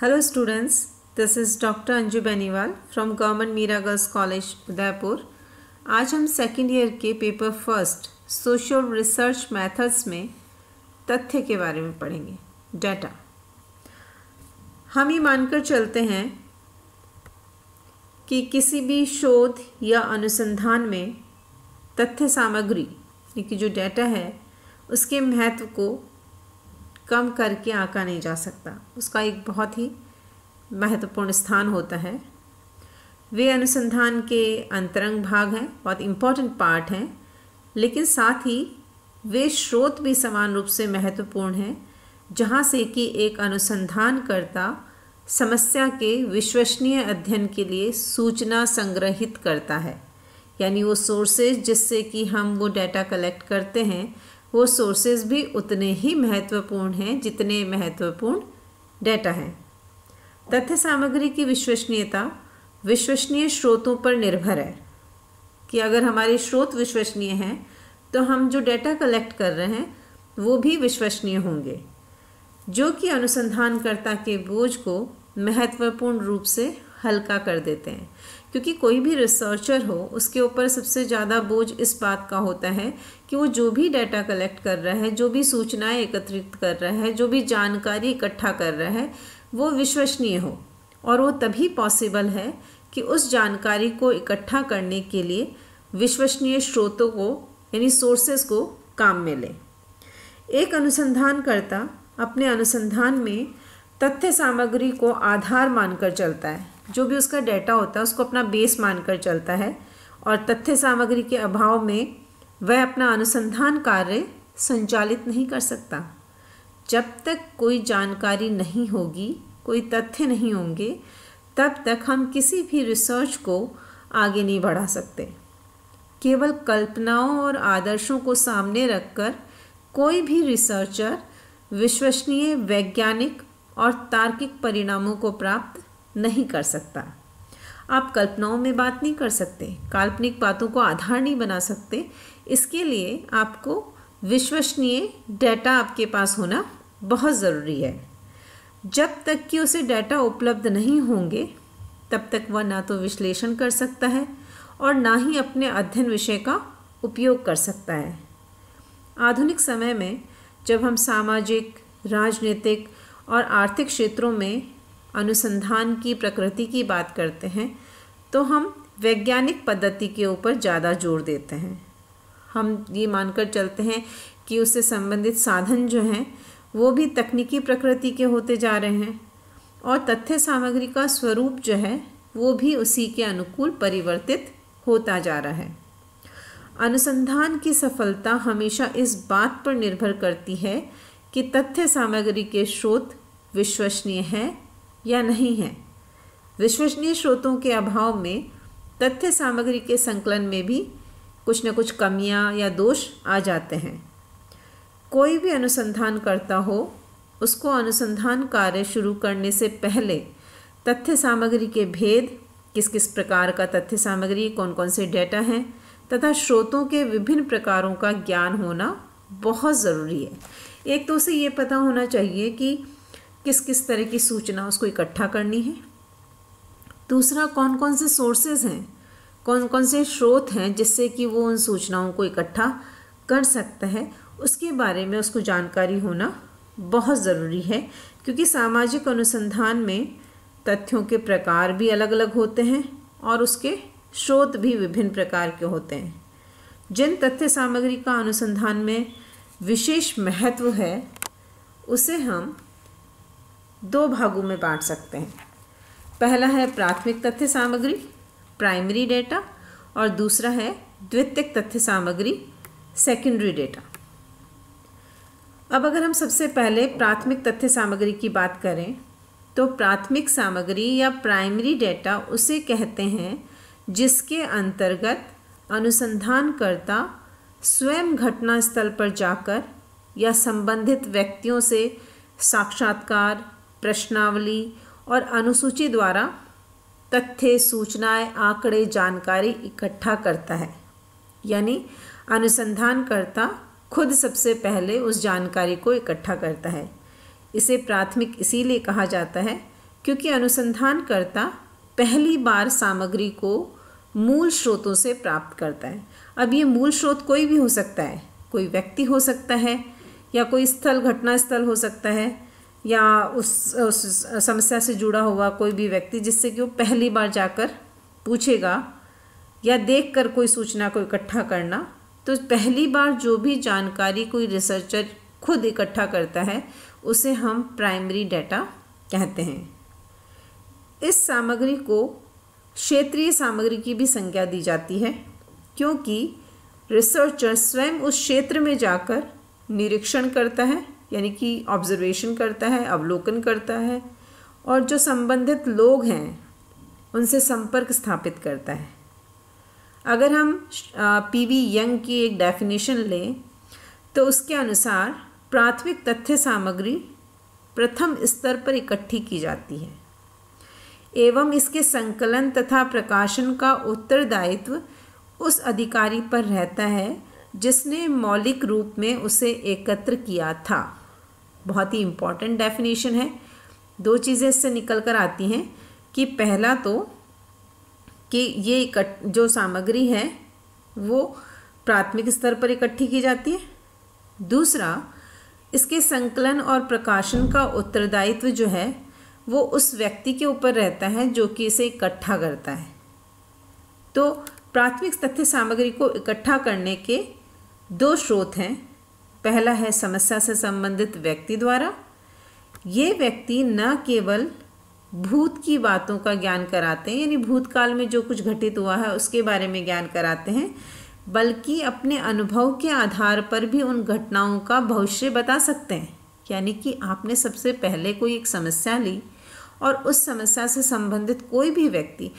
hello students this is doctor Anju Beniwal from government Meera girls college Udaipur आज हम second year के paper first social research methods में तथ्य के बारे में पढ़ेंगे डाटा हम ये मानकर चलते हैं कि किसी भी शोध या अनुसंधान में तथ्य सामग्री यानी कि जो डाटा है उसके महत्व को कम करके आंका नहीं जा सकता उसका एक बहुत ही महत्वपूर्ण स्थान होता है वे अनुसंधान के अंतरंग भाग हैं बहुत इम्पोर्टेंट पार्ट हैं लेकिन साथ ही वे स्रोत भी समान रूप से महत्वपूर्ण हैं जहाँ से कि एक अनुसंधानकर्ता समस्या के विश्वसनीय अध्ययन के लिए सूचना संग्रहित करता है यानी वो सोर्सेज जिससे कि हम वो डाटा कलेक्ट करते हैं वो सोर्सेज भी उतने ही महत्वपूर्ण हैं जितने महत्वपूर्ण डेटा हैं तथ्य सामग्री की विश्वसनीयता विश्वसनीय स्रोतों पर निर्भर है कि अगर हमारे स्रोत विश्वसनीय हैं तो हम जो डेटा कलेक्ट कर रहे हैं वो भी विश्वसनीय होंगे जो कि अनुसंधानकर्ता के बोझ को महत्वपूर्ण रूप से हल्का कर देते हैं क्योंकि कोई भी रिसर्चर हो उसके ऊपर सबसे ज़्यादा बोझ इस बात का होता है कि वो जो भी डाटा कलेक्ट कर रहा है जो भी सूचनाएं एकत्रित कर रहा है जो भी जानकारी इकट्ठा कर रहा है वो विश्वसनीय हो और वो तभी पॉसिबल है कि उस जानकारी को इकट्ठा करने के लिए विश्वसनीय स्रोतों को यानी सोर्सेज को काम में ले एक अनुसंधानकर्ता अपने अनुसंधान में तथ्य सामग्री को आधार मानकर चलता है जो भी उसका डेटा होता है उसको अपना बेस मानकर चलता है और तथ्य सामग्री के अभाव में वह अपना अनुसंधान कार्य संचालित नहीं कर सकता जब तक कोई जानकारी नहीं होगी कोई तथ्य नहीं होंगे तब तक हम किसी भी रिसर्च को आगे नहीं बढ़ा सकते केवल कल्पनाओं और आदर्शों को सामने रखकर कोई भी रिसर्चर विश्वसनीय वैज्ञानिक और तार्किक परिणामों को प्राप्त नहीं कर सकता आप कल्पनाओं में बात नहीं कर सकते काल्पनिक बातों को आधार नहीं बना सकते इसके लिए आपको विश्वसनीय डेटा आपके पास होना बहुत ज़रूरी है जब तक कि उसे डेटा उपलब्ध नहीं होंगे तब तक वह ना तो विश्लेषण कर सकता है और ना ही अपने अध्ययन विषय का उपयोग कर सकता है आधुनिक समय में जब हम सामाजिक राजनीतिक और आर्थिक क्षेत्रों में अनुसंधान की प्रकृति की बात करते हैं तो हम वैज्ञानिक पद्धति के ऊपर ज़्यादा जोर देते हैं हम ये मानकर चलते हैं कि उससे संबंधित साधन जो हैं वो भी तकनीकी प्रकृति के होते जा रहे हैं और तथ्य सामग्री का स्वरूप जो है वो भी उसी के अनुकूल परिवर्तित होता जा रहा है अनुसंधान की सफलता हमेशा इस बात पर निर्भर करती है कि तथ्य सामग्री के स्रोत विश्वसनीय हैं या नहीं है विश्वसनीय स्रोतों के अभाव में तथ्य सामग्री के संकलन में भी कुछ न कुछ कमियां या दोष आ जाते हैं कोई भी अनुसंधान करता हो उसको अनुसंधान कार्य शुरू करने से पहले तथ्य सामग्री के भेद किस किस प्रकार का तथ्य सामग्री कौन कौन से डेटा हैं तथा स्रोतों के विभिन्न प्रकारों का ज्ञान होना बहुत ज़रूरी है एक तो उसे ये पता होना चाहिए कि किस किस तरह की सूचना उसको इकट्ठा करनी है दूसरा कौन कौन से सोर्सेज हैं कौन कौन से स्रोत हैं जिससे कि वो उन सूचनाओं को इकट्ठा कर सकता है उसके बारे में उसको जानकारी होना बहुत ज़रूरी है क्योंकि सामाजिक अनुसंधान में तथ्यों के प्रकार भी अलग अलग होते हैं और उसके स्रोत भी विभिन्न प्रकार के होते हैं जिन तथ्य सामग्री का अनुसंधान में विशेष महत्व है उसे हम दो भागों में बांट सकते हैं पहला है प्राथमिक तथ्य सामग्री प्राइमरी डेटा और दूसरा है द्वितीयक तथ्य सामग्री सेकेंडरी डेटा अब अगर हम सबसे पहले प्राथमिक तथ्य सामग्री की बात करें तो प्राथमिक सामग्री या प्राइमरी डेटा उसे कहते हैं जिसके अंतर्गत अनुसंधानकर्ता स्वयं घटना स्थल पर जाकर या संबंधित व्यक्तियों से साक्षात्कार प्रश्नावली और अनुसूची द्वारा तथ्य सूचनाएं आंकड़े जानकारी इकट्ठा करता है यानी अनुसंधानकर्ता खुद सबसे पहले उस जानकारी को इकट्ठा करता है इसे प्राथमिक इसीलिए कहा जाता है क्योंकि अनुसंधानकर्ता पहली बार सामग्री को मूल स्रोतों से प्राप्त करता है अब ये मूल स्रोत कोई भी हो सकता है कोई व्यक्ति हो सकता है या कोई स्थल घटना स्थल हो सकता है या उस, उस समस्या से जुड़ा हुआ कोई भी व्यक्ति जिससे कि वो पहली बार जाकर पूछेगा या देख कर कोई सूचना को इकट्ठा करना तो पहली बार जो भी जानकारी कोई रिसर्चर खुद इकट्ठा करता है उसे हम प्राइमरी डाटा कहते हैं इस सामग्री को क्षेत्रीय सामग्री की भी संज्ञा दी जाती है क्योंकि रिसर्चर स्वयं उस क्षेत्र में जाकर निरीक्षण करता है यानी कि ऑब्जर्वेशन करता है अवलोकन करता है और जो संबंधित लोग हैं उनसे संपर्क स्थापित करता है अगर हम पी वी यंग की एक डेफिनेशन लें तो उसके अनुसार प्राथमिक तथ्य सामग्री प्रथम स्तर पर इकट्ठी की जाती है एवं इसके संकलन तथा प्रकाशन का उत्तरदायित्व उस अधिकारी पर रहता है जिसने मौलिक रूप में उसे एकत्र किया था बहुत ही इम्पॉर्टेंट डेफिनेशन है दो चीज़ें इससे निकल कर आती हैं कि पहला तो कि ये इकट्ठ जो सामग्री है वो प्राथमिक स्तर पर इकट्ठी की जाती है दूसरा इसके संकलन और प्रकाशन का उत्तरदायित्व जो है वो उस व्यक्ति के ऊपर रहता है जो कि इसे इकट्ठा करता है तो प्राथमिक तथ्य सामग्री को इकट्ठा करने के दो स्रोत हैं पहला है समस्या से संबंधित व्यक्ति द्वारा ये व्यक्ति न केवल भूत की बातों का ज्ञान कराते हैं यानी भूतकाल में जो कुछ घटित हुआ है उसके बारे में ज्ञान कराते हैं बल्कि अपने अनुभव के आधार पर भी उन घटनाओं का भविष्य बता सकते हैं यानी कि आपने सबसे पहले कोई एक समस्या ली और उस समस्या से संबंधित कोई भी व्यक्ति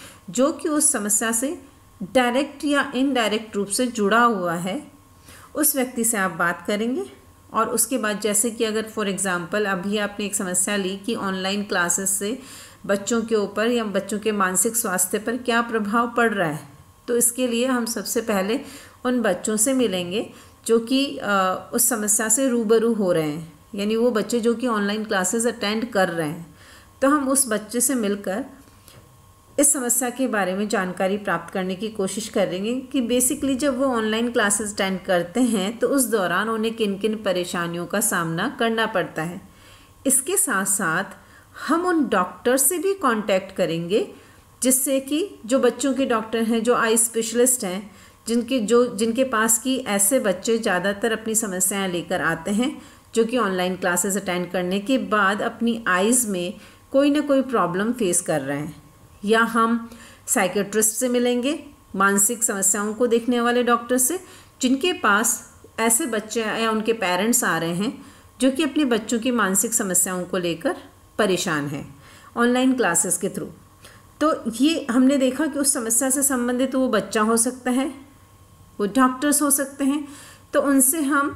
जो कि उस समस्या से डायरेक्ट या इनडायरेक्ट रूप से जुड़ा हुआ है उस व्यक्ति से आप बात करेंगे और उसके बाद जैसे कि अगर फॉर एग्ज़ाम्पल अभी आपने एक समस्या ली कि ऑनलाइन क्लासेस से बच्चों के ऊपर या बच्चों के मानसिक स्वास्थ्य पर क्या प्रभाव पड़ रहा है तो इसके लिए हम सबसे पहले उन बच्चों से मिलेंगे जो कि उस समस्या से रूबरू हो रहे हैं यानी वो बच्चे जो कि ऑनलाइन क्लासेस अटेंड कर रहे हैं तो हम उस बच्चे से मिलकर इस समस्या के बारे में जानकारी प्राप्त करने की कोशिश करेंगे कि बेसिकली जब वो ऑनलाइन क्लासेस अटेंड करते हैं तो उस दौरान उन्हें किन किन परेशानियों का सामना करना पड़ता है इसके साथ साथ हम उन डॉक्टर से भी कांटेक्ट करेंगे जिससे कि जो बच्चों के डॉक्टर हैं जो आई स्पेशलिस्ट हैं जिनके जो जिनके पास की ऐसे बच्चे ज़्यादातर अपनी समस्याएं लेकर आते हैं जो कि ऑनलाइन क्लासेस अटेंड करने के बाद अपनी आइज़ में कोई ना कोई प्रॉब्लम फेस कर रहे हैं या हम साइकेट्रिस्ट से मिलेंगे मानसिक समस्याओं को देखने वाले डॉक्टर से जिनके पास ऐसे बच्चे या उनके पेरेंट्स आ रहे हैं जो कि अपने बच्चों की मानसिक समस्याओं को लेकर परेशान हैं ऑनलाइन क्लासेस के थ्रू तो ये हमने देखा कि उस समस्या से संबंधित तो वो बच्चा हो सकता है वो डॉक्टर्स हो सकते हैं तो उनसे हम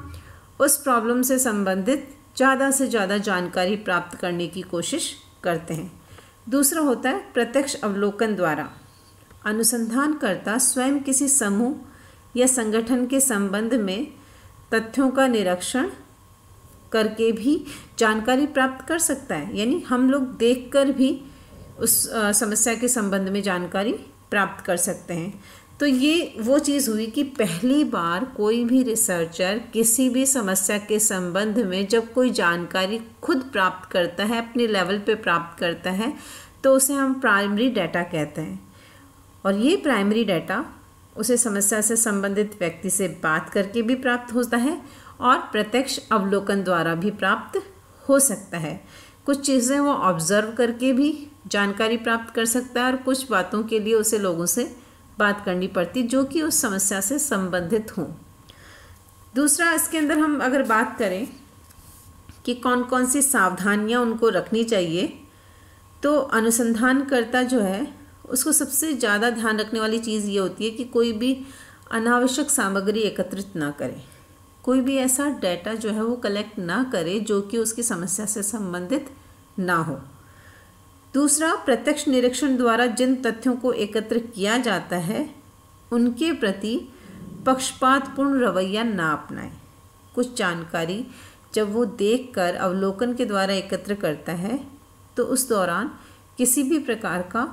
उस प्रॉब्लम से संबंधित ज़्यादा से ज़्यादा जानकारी प्राप्त करने की कोशिश करते हैं दूसरा होता है प्रत्यक्ष अवलोकन द्वारा अनुसंधानकर्ता स्वयं किसी समूह या संगठन के संबंध में तथ्यों का निरीक्षण करके भी जानकारी प्राप्त कर सकता है यानी हम लोग देखकर भी उस समस्या के संबंध में जानकारी प्राप्त कर सकते हैं तो ये वो चीज़ हुई कि पहली बार कोई भी रिसर्चर किसी भी समस्या के संबंध में जब कोई जानकारी खुद प्राप्त करता है अपने लेवल पे प्राप्त करता है तो उसे हम प्राइमरी डाटा कहते हैं और ये प्राइमरी डाटा उसे समस्या से संबंधित व्यक्ति से बात करके भी प्राप्त होता है और प्रत्यक्ष अवलोकन द्वारा भी प्राप्त हो सकता है कुछ चीज़ें वो ऑब्ज़र्व करके भी जानकारी प्राप्त कर सकता है और कुछ बातों के लिए उसे लोगों से बात करनी पड़ती जो कि उस समस्या से संबंधित हों दूसरा इसके अंदर हम अगर बात करें कि कौन कौन सी सावधानियां उनको रखनी चाहिए तो अनुसंधानकर्ता जो है उसको सबसे ज़्यादा ध्यान रखने वाली चीज़ ये होती है कि कोई भी अनावश्यक सामग्री एकत्रित ना करें कोई भी ऐसा डाटा जो है वो कलेक्ट ना करे जो कि उसकी समस्या से संबंधित ना हो दूसरा प्रत्यक्ष निरीक्षण द्वारा जिन तथ्यों को एकत्र किया जाता है उनके प्रति पक्षपातपूर्ण रवैया ना अपनाएं कुछ जानकारी जब वो देखकर अवलोकन के द्वारा एकत्र करता है तो उस दौरान किसी भी प्रकार का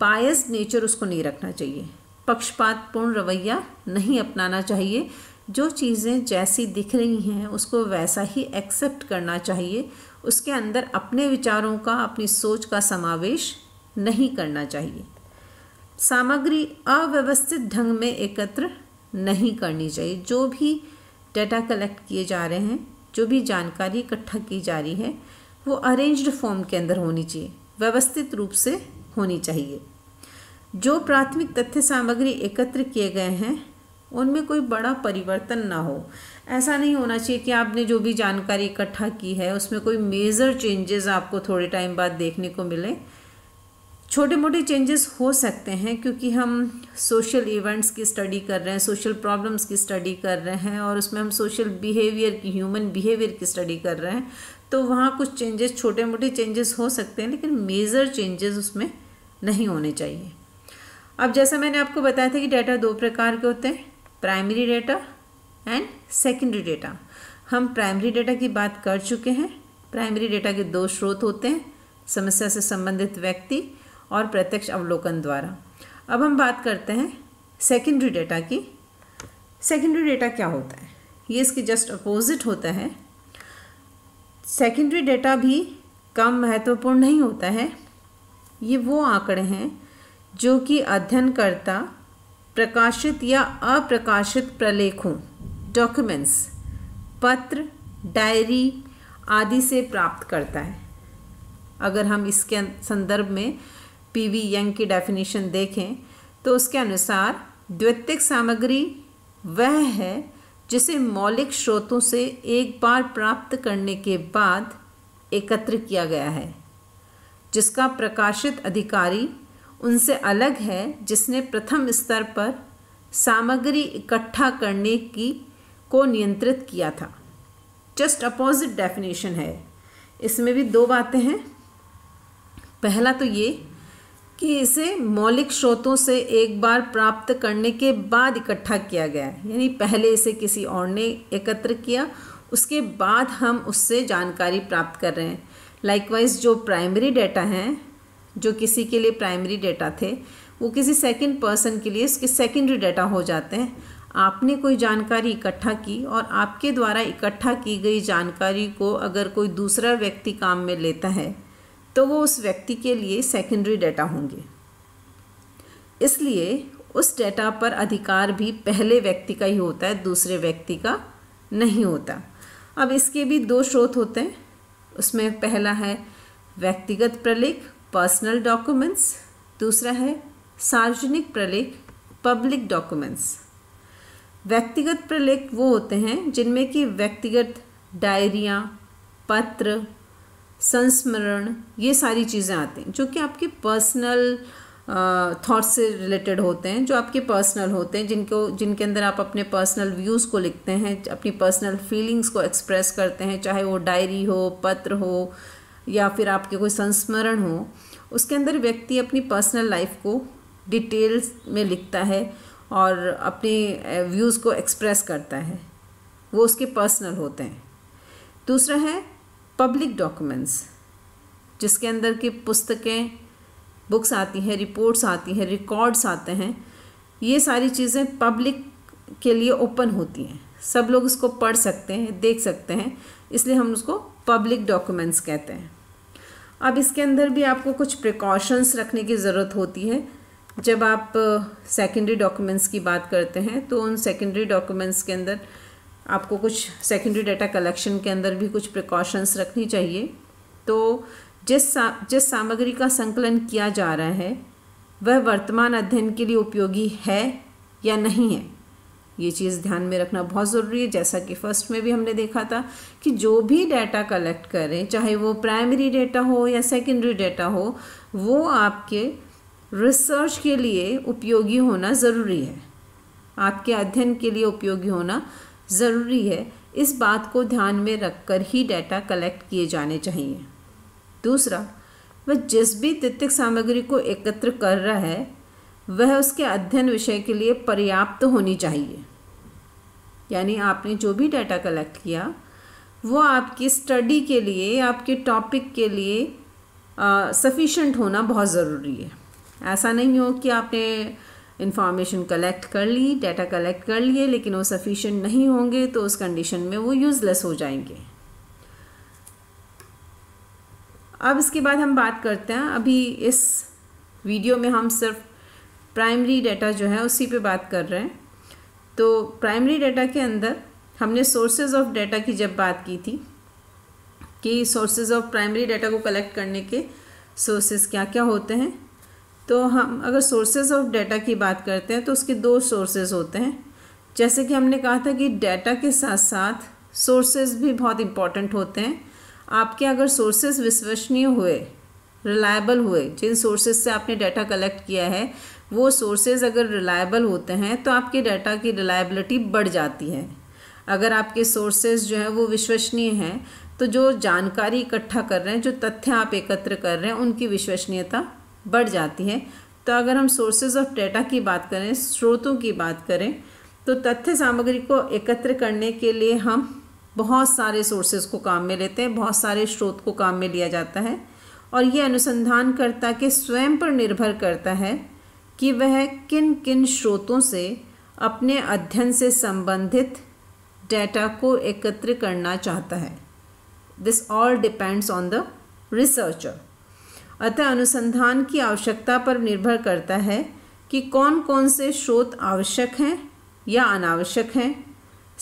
बायस नेचर उसको नहीं रखना चाहिए पक्षपातपूर्ण रवैया नहीं अपनाना चाहिए जो चीज़ें जैसी दिख रही हैं उसको वैसा ही एक्सेप्ट करना चाहिए उसके अंदर अपने विचारों का अपनी सोच का समावेश नहीं करना चाहिए सामग्री अव्यवस्थित ढंग में एकत्र नहीं करनी चाहिए जो भी डाटा कलेक्ट किए जा रहे हैं जो भी जानकारी इकट्ठा की जा रही है वो अरेंज्ड फॉर्म के अंदर होनी चाहिए व्यवस्थित रूप से होनी चाहिए जो प्राथमिक तथ्य सामग्री एकत्र किए गए हैं उनमें कोई बड़ा परिवर्तन ना हो ऐसा नहीं होना चाहिए कि आपने जो भी जानकारी इकट्ठा की है उसमें कोई मेजर चेंजेस आपको थोड़े टाइम बाद देखने को मिले छोटे मोटे चेंजेस हो सकते हैं क्योंकि हम सोशल इवेंट्स की स्टडी कर रहे हैं सोशल प्रॉब्लम्स की स्टडी कर रहे हैं और उसमें हम सोशल बिहेवियर की ह्यूमन बिहेवियर की स्टडी कर रहे हैं तो वहाँ कुछ चेंजेस छोटे मोटे चेंजेस हो सकते हैं लेकिन मेजर चेंजेस उसमें नहीं होने चाहिए अब जैसा मैंने आपको बताया था कि डाटा दो प्रकार के होते हैं primary data and secondary data हम प्राइमरी डेटा की बात कर चुके हैं प्राइमरी डेटा के दो स्रोत होते हैं समस्या से संबंधित व्यक्ति और प्रत्यक्ष अवलोकन द्वारा अब हम बात करते हैं सेकेंडरी डेटा की सेकेंडरी डेटा क्या होता है ये इसके जस्ट अपोजिट होता है सेकेंडरी डेटा भी कम महत्वपूर्ण नहीं होता है ये वो आंकड़े हैं जो कि अध्ययनकर्ता प्रकाशित या अप्रकाशित प्रलेखों डॉक्यूमेंट्स पत्र डायरी आदि से प्राप्त करता है अगर हम इसके संदर्भ में पीवी यंग की डेफिनेशन देखें तो उसके अनुसार द्वितीय सामग्री वह है जिसे मौलिक स्रोतों से एक बार प्राप्त करने के बाद एकत्र किया गया है जिसका प्रकाशित अधिकारी उनसे अलग है जिसने प्रथम स्तर पर सामग्री इकट्ठा करने की को नियंत्रित किया था जस्ट अपोजिट डेफिनेशन है इसमें भी दो बातें हैं पहला तो ये कि इसे मौलिक स्रोतों से एक बार प्राप्त करने के बाद इकट्ठा किया गया है यानी पहले इसे किसी और ने एकत्र किया उसके बाद हम उससे जानकारी प्राप्त कर रहे हैं लाइकवाइज जो प्राइमरी डेटा हैं जो किसी के लिए प्राइमरी डेटा थे वो किसी सेकंड पर्सन के लिए उसके सेकेंडरी डेटा हो जाते हैं आपने कोई जानकारी इकट्ठा की और आपके द्वारा इकट्ठा की गई जानकारी को अगर कोई दूसरा व्यक्ति काम में लेता है तो वो उस व्यक्ति के लिए सेकेंडरी डेटा होंगे इसलिए उस डेटा पर अधिकार भी पहले व्यक्ति का ही होता है दूसरे व्यक्ति का नहीं होता अब इसके भी दो स्रोत होते हैं उसमें पहला है व्यक्तिगत प्रलेख पर्सनल डॉक्यूमेंट्स दूसरा है सार्वजनिक प्रलेख पब्लिक डॉक्यूमेंट्स व्यक्तिगत प्रलेख वो होते हैं जिनमें कि व्यक्तिगत डायरियाँ पत्र संस्मरण ये सारी चीज़ें आती हैं जो कि आपके पर्सनल थाट्स से रिलेटेड होते हैं जो आपके पर्सनल होते हैं जिनको जिनके अंदर आप अपने पर्सनल व्यूज़ को लिखते हैं अपनी पर्सनल फीलिंग्स को एक्सप्रेस करते हैं चाहे वो डायरी हो पत्र हो या फिर आपके कोई संस्मरण हो उसके अंदर व्यक्ति अपनी पर्सनल लाइफ को डिटेल्स में लिखता है और अपने व्यूज़ को एक्सप्रेस करता है वो उसके पर्सनल होते हैं दूसरा है पब्लिक डॉक्यूमेंट्स जिसके अंदर की पुस्तकें बुक्स आती हैं रिपोर्ट्स आती हैं रिकॉर्ड्स आते हैं ये सारी चीज़ें पब्लिक के लिए ओपन होती हैं सब लोग इसको पढ़ सकते हैं देख सकते हैं इसलिए हम उसको पब्लिक डॉक्यूमेंट्स कहते हैं अब इसके अंदर भी आपको कुछ प्रिकॉशंस रखने की ज़रूरत होती है जब आप सेकेंडरी डॉक्यूमेंट्स की बात करते हैं तो उन सेकेंडरी डॉक्यूमेंट्स के अंदर आपको कुछ सेकेंडरी डाटा कलेक्शन के अंदर भी कुछ प्रिकॉशंस रखनी चाहिए तो जिस सा, जिस सामग्री का संकलन किया जा रहा है वह वर्तमान अध्ययन के लिए उपयोगी है या नहीं है ये चीज़ ध्यान में रखना बहुत ज़रूरी है जैसा कि फर्स्ट में भी हमने देखा था कि जो भी डाटा कलेक्ट करें चाहे वो प्राइमरी डेटा हो या सेकेंडरी डेटा हो वो आपके रिसर्च के लिए उपयोगी होना ज़रूरी है आपके अध्ययन के लिए उपयोगी होना ज़रूरी है इस बात को ध्यान में रखकर ही डाटा कलेक्ट किए जाने चाहिए दूसरा वह जिस भी तथ्यक सामग्री को एकत्र कर रहा है वह उसके अध्ययन विषय के लिए पर्याप्त होनी चाहिए यानी आपने जो भी डाटा कलेक्ट किया वो आपकी स्टडी के लिए आपके टॉपिक के लिए सफिशेंट होना बहुत ज़रूरी है ऐसा नहीं हो कि आपने इन्फॉर्मेशन कलेक्ट कर ली डाटा कलेक्ट कर लिए लेकिन वो सफिशेंट नहीं होंगे तो उस कंडीशन में वो यूज़लेस हो जाएंगे अब इसके बाद हम बात करते हैं अभी इस वीडियो में हम सिर्फ प्राइमरी डाटा जो है उसी पे बात कर रहे हैं तो प्राइमरी डाटा के अंदर हमने सोर्सेज ऑफ डाटा की जब बात की थी कि सोर्सेज ऑफ प्राइमरी डाटा को कलेक्ट करने के सोर्सेज क्या क्या होते हैं तो हम अगर सोर्सेज ऑफ डाटा की बात करते हैं तो उसके दो सोर्सेज होते हैं जैसे कि हमने कहा था कि डाटा के साथ साथ सोर्सेज भी बहुत इम्पॉर्टेंट होते हैं आपके अगर सोर्सेज विश्वसनीय हुए रिलायबल हुए जिन सोर्सेज से आपने डाटा कलेक्ट किया है वो सोर्सेज अगर रिलायबल होते हैं तो आपके डाटा की रिलायबिलिटी बढ़ जाती है अगर आपके सोर्सेज जो हैं वो विश्वसनीय हैं तो जो जानकारी इकट्ठा कर रहे हैं जो तथ्य आप एकत्र कर रहे हैं उनकी विश्वसनीयता बढ़ जाती है तो अगर हम सोर्सेज ऑफ डेटा की बात करें स्रोतों की बात करें तो तथ्य सामग्री को एकत्र करने के लिए हम बहुत सारे सोर्सेज को काम में लेते हैं बहुत सारे स्रोत को काम में लिया जाता है और ये अनुसंधानकर्ता के स्वयं पर निर्भर करता है कि वह किन किन स्रोतों से अपने अध्ययन से संबंधित डेटा को एकत्र करना चाहता है this all depends on the researcher अतः अनुसंधान की आवश्यकता पर निर्भर करता है कि कौन कौन से स्रोत आवश्यक हैं या अनावश्यक हैं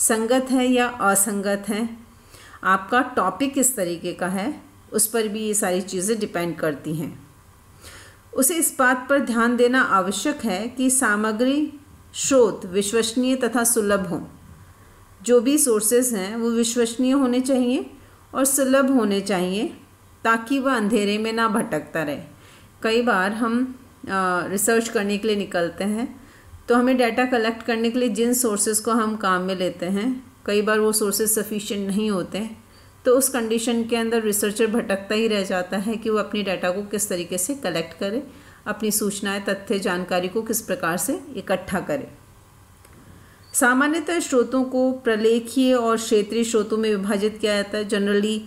संगत है या असंगत हैं आपका टॉपिक किस तरीके का है उस पर भी ये सारी चीज़ें डिपेंड करती हैं उसे इस बात पर ध्यान देना आवश्यक है कि सामग्री स्रोत विश्वसनीय तथा सुलभ हों जो भी सोर्सेज हैं वो विश्वसनीय होने चाहिए और सुलभ होने चाहिए ताकि वह अंधेरे में ना भटकता रहे कई बार हम आ, रिसर्च करने के लिए निकलते हैं तो हमें डाटा कलेक्ट करने के लिए जिन सोर्सेज को हम काम में लेते हैं कई बार वो सोर्सेज सफिशिएंट नहीं होते तो उस कंडीशन के अंदर रिसर्चर भटकता ही रह जाता है कि वो अपने डाटा को किस तरीके से कलेक्ट करे अपनी सूचनाएं तथ्य जानकारी को किस प्रकार से इकट्ठा करे सामान्यतः स्रोतों को प्रलेखीय और क्षेत्रीय स्रोतों में विभाजित किया जाता है जनरली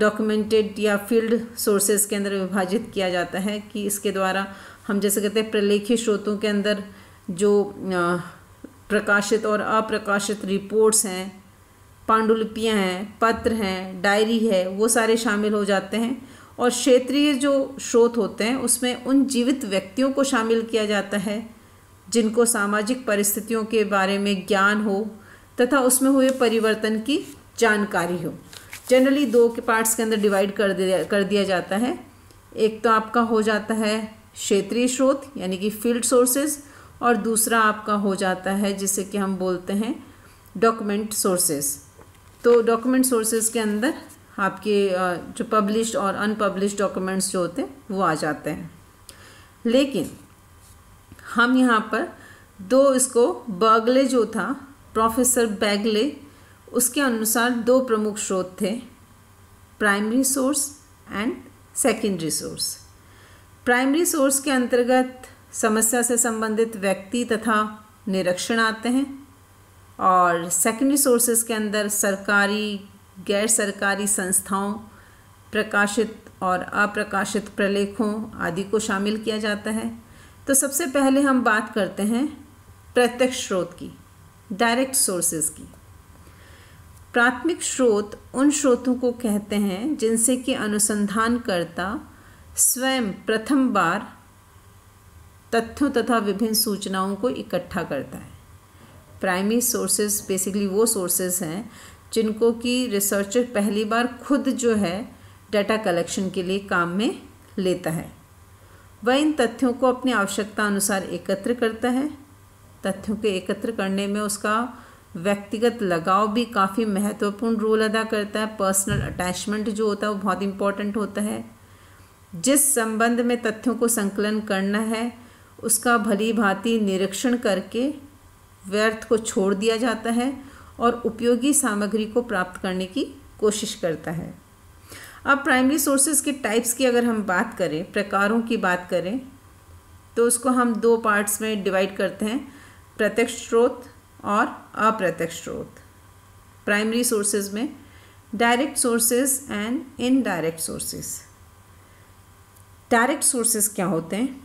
डॉक्यूमेंटेड uh, या फील्ड सोर्सेज के अंदर विभाजित किया जाता है कि इसके द्वारा हम जैसे कहते हैं प्रलेखीय स्रोतों के अंदर जो uh, प्रकाशित और अप्रकाशित रिपोर्ट्स हैं पांडुलिपियाँ हैं पत्र हैं डायरी है वो सारे शामिल हो जाते हैं और क्षेत्रीय जो स्रोत होते हैं उसमें उन जीवित व्यक्तियों को शामिल किया जाता है जिनको सामाजिक परिस्थितियों के बारे में ज्ञान हो तथा उसमें हुए परिवर्तन की जानकारी हो जनरली दो के पार्ट्स के अंदर डिवाइड कर दिया कर दिया जाता है एक तो आपका हो जाता है क्षेत्रीय स्रोत यानी कि फील्ड सोर्सेज और दूसरा आपका हो जाता है जिसे कि हम बोलते हैं डॉक्यूमेंट सोर्सेज़ तो डॉक्यूमेंट सोर्सेज के अंदर आपके जो पब्लिश्ड और अनपब्लिश डॉक्यूमेंट्स जो होते हैं वो आ जाते हैं लेकिन हम यहाँ पर दो इसको बर्गले जो था प्रोफेसर बैगले उसके अनुसार दो प्रमुख स्रोत थे primary source and secondary source primary source के अंतर्गत समस्या से संबंधित व्यक्ति तथा निरीक्षण आते हैं और सेकेंडरी सोर्सेज के अंदर सरकारी गैर सरकारी संस्थाओं प्रकाशित और अप्रकाशित प्रलेखों आदि को शामिल किया जाता है तो सबसे पहले हम बात करते हैं प्रत्यक्ष स्रोत की डायरेक्ट सोर्सेज की प्राथमिक स्रोत उन स्रोतों को कहते हैं जिनसे कि अनुसंधानकर्ता स्वयं प्रथम बार तथ्यों तथा विभिन्न सूचनाओं को इकट्ठा करता है प्राइमरी सोर्सेज बेसिकली वो सोर्सेज हैं जिनको कि रिसर्चर पहली बार खुद जो है डाटा कलेक्शन के लिए काम में लेता है वह इन तथ्यों को अपनी आवश्यकता अनुसार एकत्र करता है तथ्यों के एकत्र करने में उसका व्यक्तिगत लगाव भी काफ़ी महत्वपूर्ण रोल अदा करता है पर्सनल अटैचमेंट जो होता है वो बहुत इम्पॉर्टेंट होता है जिस संबंध में तथ्यों को संकलन करना है उसका भली भांति निरीक्षण करके व्यर्थ को छोड़ दिया जाता है और उपयोगी सामग्री को प्राप्त करने की कोशिश करता है अब प्राइमरी सोर्सेज के टाइप्स की अगर हम बात करें प्रकारों की बात करें तो उसको हम दो पार्ट्स में डिवाइड करते हैं प्रत्यक्ष स्रोत और अप्रत्यक्ष स्रोत प्राइमरी सोर्सेज में direct sources and indirect sources direct sources क्या होते हैं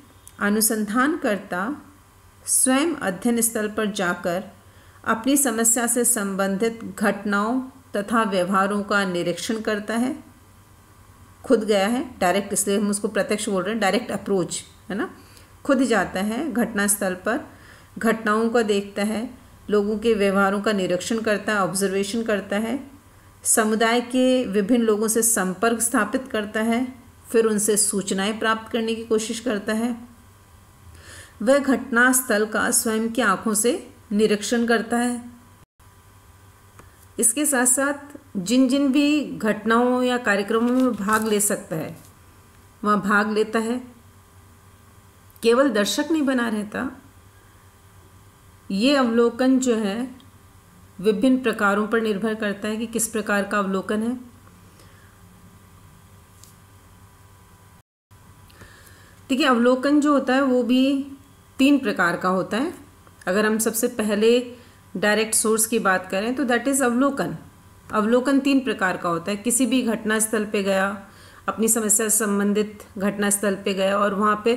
अनुसंधानकर्ता स्वयं अध्ययन स्थल पर जाकर अपनी समस्या से संबंधित घटनाओं तथा व्यवहारों का निरीक्षण करता है खुद गया है डायरेक्ट इसलिए हम उसको प्रत्यक्ष बोल रहे हैं डायरेक्ट अप्रोच है ना खुद जाता है घटना स्थल पर घटनाओं का देखता है लोगों के व्यवहारों का निरीक्षण करता है ऑब्जर्वेशन करता है समुदाय के विभिन्न लोगों से संपर्क स्थापित करता है फिर उनसे सूचनाएं प्राप्त करने की कोशिश करता है वह घटना स्थल का स्वयं की आंखों से निरीक्षण करता है इसके साथ साथ जिन जिन भी घटनाओं या कार्यक्रमों में भाग ले सकता है वह भाग लेता है केवल दर्शक नहीं बना रहता ये अवलोकन जो है विभिन्न प्रकारों पर निर्भर करता है कि किस प्रकार का अवलोकन है देखिए अवलोकन जो होता है वो भी तीन प्रकार का होता है अगर हम सबसे पहले डायरेक्ट सोर्स की बात करें तो दैट इज़ अवलोकन अवलोकन तीन प्रकार का होता है किसी भी घटना स्थल पे गया अपनी समस्या से संबंधित घटना स्थल पे गया और वहाँ पे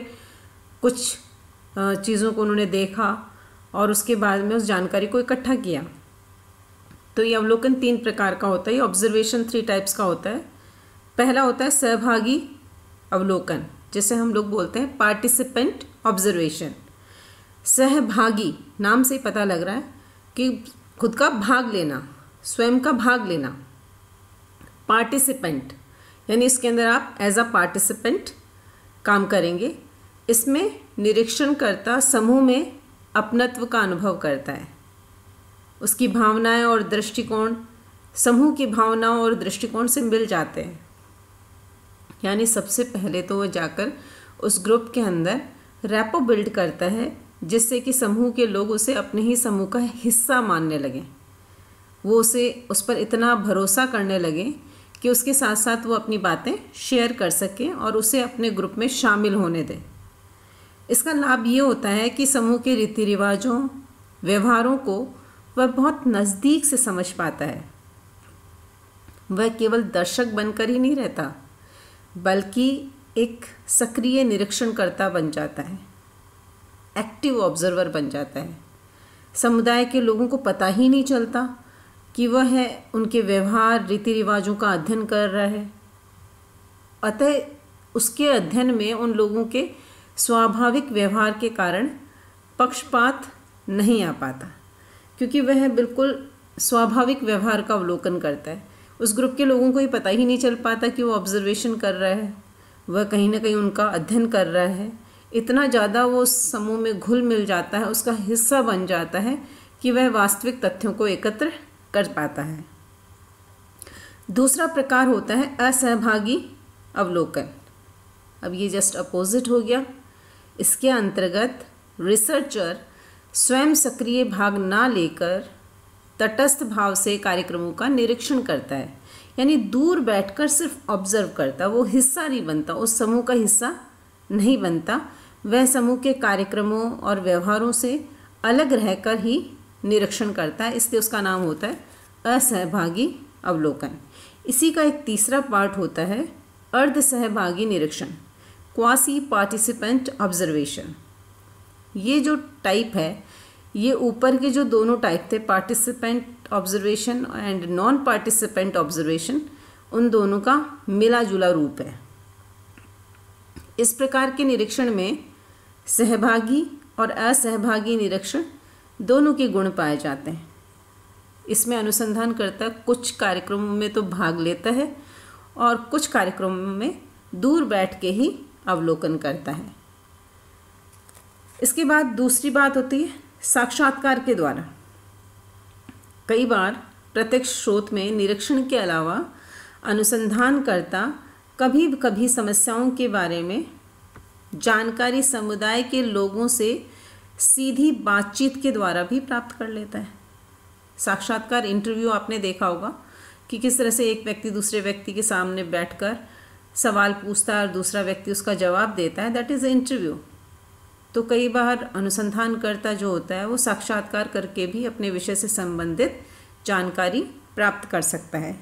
कुछ चीज़ों को उन्होंने देखा और उसके बाद में उस जानकारी को इकट्ठा किया तो ये अवलोकन तीन प्रकार का होता है ये ऑब्जर्वेशन थ्री टाइप्स का होता है पहला होता है सहभागी अवलोकन जिसे हम लोग बोलते हैं पार्टिसिपेंट ऑब्जर्वेशन सहभागी नाम से पता लग रहा है कि खुद का भाग लेना स्वयं का भाग लेना पार्टिसिपेंट यानी इसके अंदर आप एज अ पार्टिसिपेंट काम करेंगे इसमें निरीक्षणकर्ता समूह में अपनत्व का अनुभव करता है उसकी भावनाएं और दृष्टिकोण समूह की भावनाओं और दृष्टिकोण से मिल जाते हैं यानी सबसे पहले तो वह जाकर उस ग्रुप के अंदर रैपो बिल्ड करता है जिससे कि समूह के लोग उसे अपने ही समूह का हिस्सा मानने लगे वो उसे उस पर इतना भरोसा करने लगे कि उसके साथ साथ वो अपनी बातें शेयर कर सकें और उसे अपने ग्रुप में शामिल होने दें इसका लाभ ये होता है कि समूह के रीति रिवाजों व्यवहारों को वह बहुत नज़दीक से समझ पाता है वह केवल दर्शक बनकर ही नहीं रहता बल्कि एक सक्रिय निरीक्षणकर्ता बन जाता है एक्टिव ऑब्जर्वर बन जाता है समुदाय के लोगों को पता ही नहीं चलता कि वह है उनके व्यवहार रीति रिवाजों का अध्ययन कर रहा है अतः उसके अध्ययन में उन लोगों के स्वाभाविक व्यवहार के कारण पक्षपात नहीं आ पाता क्योंकि वह बिल्कुल स्वाभाविक व्यवहार का अवलोकन करता है उस ग्रुप के लोगों को ये पता ही नहीं चल पाता कि वो ऑब्जर्वेशन कर रहा है वह कहीं ना कहीं उनका अध्ययन कर रहा है इतना ज़्यादा वो समूह में घुल मिल जाता है उसका हिस्सा बन जाता है कि वह वास्तविक तथ्यों को एकत्र कर पाता है दूसरा प्रकार होता है असहभागी अवलोकन अब ये जस्ट अपोजिट हो गया इसके अंतर्गत रिसर्चर स्वयं सक्रिय भाग ना लेकर तटस्थ भाव से कार्यक्रमों का निरीक्षण करता है यानी दूर बैठकर सिर्फ ऑब्जर्व करता वो हिस्सा नहीं बनता उस समूह का हिस्सा नहीं बनता वह समूह के कार्यक्रमों और व्यवहारों से अलग रहकर ही निरीक्षण करता है इसलिए उसका नाम होता है असहभागी अवलोकन इसी का एक तीसरा पार्ट होता है अर्ध सहभागी निरीक्षण क्वासी पार्टिसिपेंट ऑब्जर्वेशन ये जो टाइप है ये ऊपर के जो दोनों टाइप थे participant observation and non participant observation उन दोनों का मिला जुला रूप है इस प्रकार के निरीक्षण में सहभागी और असहभागी निरीक्षण दोनों के गुण पाए जाते हैं इसमें अनुसंधानकर्ता कुछ कार्यक्रमों में तो भाग लेता है और कुछ कार्यक्रमों में दूर बैठ के ही अवलोकन करता है इसके बाद दूसरी बात होती है साक्षात्कार के द्वारा कई बार प्रत्यक्ष स्रोत में निरीक्षण के अलावा अनुसंधानकर्ता कभी कभी समस्याओं के बारे में जानकारी समुदाय के लोगों से सीधी बातचीत के द्वारा भी प्राप्त कर लेता है साक्षात्कार इंटरव्यू आपने देखा होगा कि किस तरह से एक व्यक्ति दूसरे व्यक्ति के सामने बैठकर सवाल पूछता है और दूसरा व्यक्ति उसका जवाब देता है दैट इज़ इंटरव्यू तो कई बार अनुसंधानकर्ता जो होता है वो साक्षात्कार करके भी अपने विषय से संबंधित जानकारी प्राप्त कर सकता है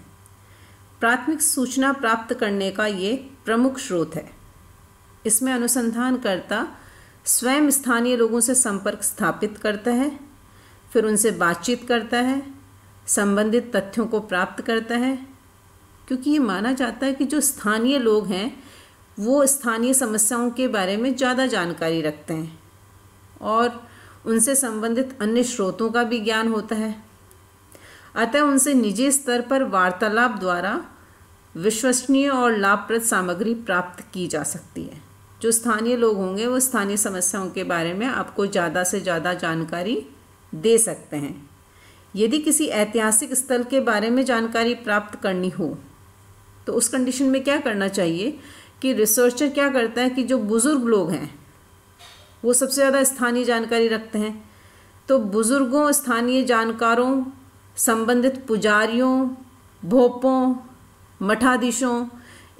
प्राथमिक सूचना प्राप्त करने का ये प्रमुख स्रोत है इसमें अनुसंधानकर्ता स्वयं स्थानीय लोगों से संपर्क स्थापित करता है फिर उनसे बातचीत करता है संबंधित तथ्यों को प्राप्त करता है क्योंकि ये माना जाता है कि जो स्थानीय लोग हैं वो स्थानीय समस्याओं के बारे में ज़्यादा जानकारी रखते हैं और उनसे संबंधित अन्य स्रोतों का भी ज्ञान होता है अतः उनसे निजी स्तर पर वार्तालाप द्वारा विश्वसनीय और लाभप्रद सामग्री प्राप्त की जा सकती है जो स्थानीय लोग होंगे वो स्थानीय समस्याओं के बारे में आपको ज़्यादा से ज़्यादा जानकारी दे सकते हैं यदि किसी ऐतिहासिक स्थल के बारे में जानकारी प्राप्त करनी हो तो उस कंडीशन में क्या करना चाहिए कि रिसर्चर क्या करता है कि जो बुज़ुर्ग लोग हैं वो सबसे ज़्यादा स्थानीय जानकारी रखते हैं तो बुज़ुर्गों स्थानीय जानकारों संबंधित पुजारियों भोपों मठाधीशों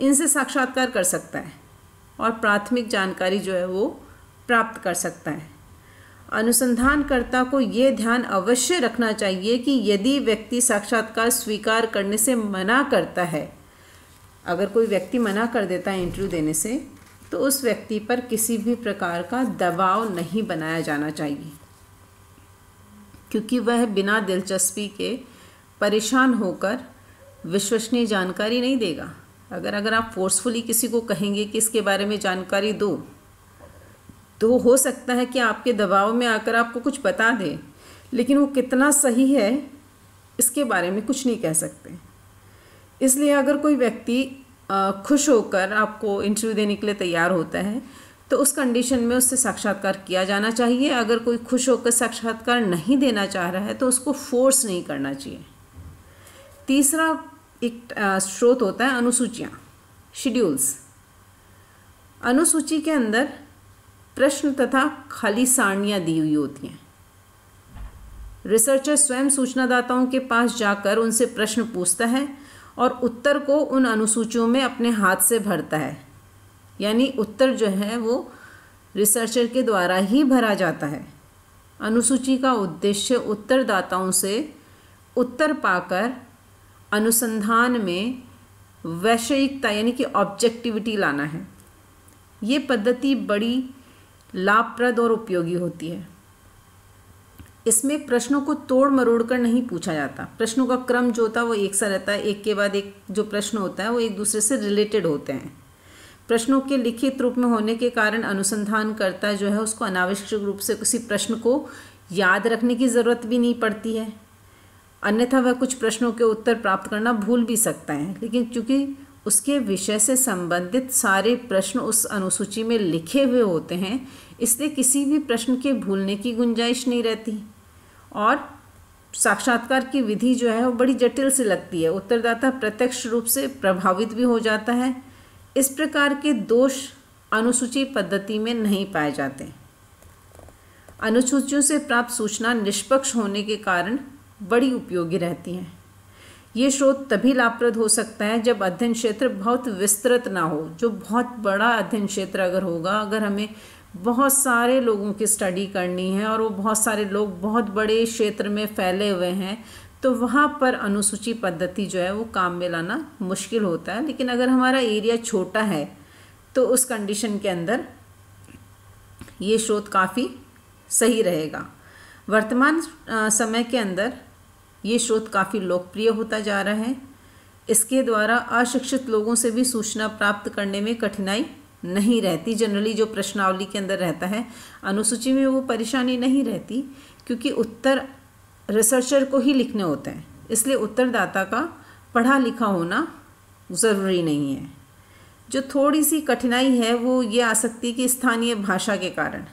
इनसे साक्षात्कार कर सकता है और प्राथमिक जानकारी जो है वो प्राप्त कर सकता है अनुसंधानकर्ता को ये ध्यान अवश्य रखना चाहिए कि यदि व्यक्ति साक्षात्कार स्वीकार करने से मना करता है अगर कोई व्यक्ति मना कर देता है इंटरव्यू देने से तो उस व्यक्ति पर किसी भी प्रकार का दबाव नहीं बनाया जाना चाहिए क्योंकि वह बिना दिलचस्पी के परेशान होकर विश्वसनीय जानकारी नहीं देगा अगर अगर आप फोर्सफुली किसी को कहेंगे कि इसके बारे में जानकारी दो तो हो सकता है कि आपके दबाव में आकर आपको कुछ बता दे लेकिन वो कितना सही है इसके बारे में कुछ नहीं कह सकते इसलिए अगर कोई व्यक्ति खुश होकर आपको इंटरव्यू देने के लिए तैयार होता है तो उस कंडीशन में उससे साक्षात्कार किया जाना चाहिए अगर कोई खुश होकर साक्षात्कार नहीं देना चाह रहा है तो उसको फोर्स नहीं करना चाहिए तीसरा एक स्रोत होता है अनुसूचियाँ शेड्यूल्स अनुसूची के अंदर प्रश्न तथा खाली सारणियाँ दी हुई होती हैं रिसर्चर स्वयं सूचनादाताओं के पास जाकर उनसे प्रश्न पूछता है और उत्तर को उन अनुसूचियों में अपने हाथ से भरता है यानी उत्तर जो है वो रिसर्चर के द्वारा ही भरा जाता है अनुसूची का उद्देश्य उत्तरदाताओं से उत्तर पाकर अनुसंधान में वैषयिकता यानी कि ऑब्जेक्टिविटी लाना है ये पद्धति बड़ी लाभप्रद और उपयोगी होती है इसमें प्रश्नों को तोड़ मरोड़ कर नहीं पूछा जाता प्रश्नों का क्रम जो होता है वो एक सा रहता है एक के बाद एक जो प्रश्न होता है वो एक दूसरे से रिलेटेड होते हैं प्रश्नों के लिखित रूप में होने के कारण अनुसंधानकर्ता जो है उसको अनावश्यक रूप से किसी प्रश्न को याद रखने की ज़रूरत भी नहीं पड़ती है अन्यथा वह कुछ प्रश्नों के उत्तर प्राप्त करना भूल भी सकता है लेकिन चूँकि उसके विषय से संबंधित सारे प्रश्न उस अनुसूची में लिखे हुए होते हैं इसलिए किसी भी प्रश्न के भूलने की गुंजाइश नहीं रहती और साक्षात्कार की विधि जो है वो बड़ी जटिल से लगती है उत्तरदाता प्रत्यक्ष रूप से प्रभावित भी हो जाता है इस प्रकार के दोष अनुसूची पद्धति में नहीं पाए जाते अनुसूचियों से प्राप्त सूचना निष्पक्ष होने के कारण बड़ी उपयोगी रहती हैं ये स्रोत तभी लाभप्रद हो सकता है जब अध्ययन क्षेत्र बहुत विस्तृत ना हो जो बहुत बड़ा अध्ययन क्षेत्र अगर होगा अगर हमें बहुत सारे लोगों की स्टडी करनी है और वो बहुत सारे लोग बहुत बड़े क्षेत्र में फैले हुए हैं तो वहाँ पर अनुसूची पद्धति जो है वो काम में लाना मुश्किल होता है लेकिन अगर हमारा एरिया छोटा है तो उस कंडीशन के अंदर ये स्रोत काफ़ी सही रहेगा वर्तमान समय के अंदर ये स्रोत काफ़ी लोकप्रिय होता जा रहा है इसके द्वारा अशिक्षित लोगों से भी सूचना प्राप्त करने में कठिनाई नहीं रहती जनरली जो प्रश्नावली के अंदर रहता है अनुसूची में वो परेशानी नहीं रहती क्योंकि उत्तर रिसर्चर को ही लिखने होते हैं इसलिए उत्तरदाता का पढ़ा लिखा होना ज़रूरी नहीं है जो थोड़ी सी कठिनाई है वो ये आ सकती है कि स्थानीय भाषा के कारण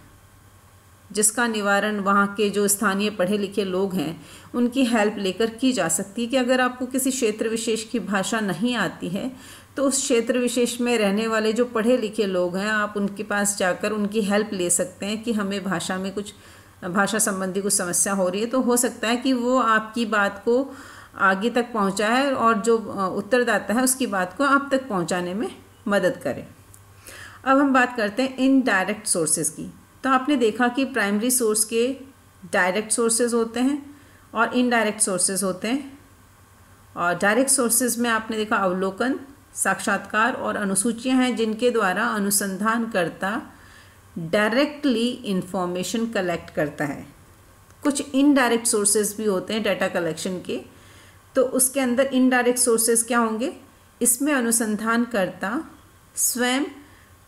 जिसका निवारण वहाँ के जो स्थानीय पढ़े लिखे लोग हैं उनकी हेल्प लेकर की जा सकती है कि अगर आपको किसी क्षेत्र विशेष की भाषा नहीं आती है तो उस क्षेत्र विशेष में रहने वाले जो पढ़े लिखे लोग हैं आप उनके पास जाकर उनकी हेल्प ले सकते हैं कि हमें भाषा में कुछ भाषा संबंधी कुछ समस्या हो रही है तो हो सकता है कि वो आपकी बात को आगे तक पहुँचाए और जो उत्तरदाता है उसकी बात को आप तक पहुँचाने में मदद करें अब हम बात करते हैं इनडायरेक्ट सोर्सेज की तो आपने देखा कि प्राइमरी सोर्स के डायरेक्ट सोर्सेज होते हैं और इनडायरेक्ट सोर्सेज होते हैं और डायरेक्ट सोर्सेज में आपने देखा अवलोकन साक्षात्कार और अनुसूचियां हैं जिनके द्वारा अनुसंधानकर्ता डायरेक्टली इन्फॉर्मेशन कलेक्ट करता है कुछ इनडायरेक्ट सोर्सेज भी होते हैं डाटा कलेक्शन के तो उसके अंदर इनडायरेक्ट सोर्सेज क्या होंगे इसमें अनुसंधानकर्ता स्वयं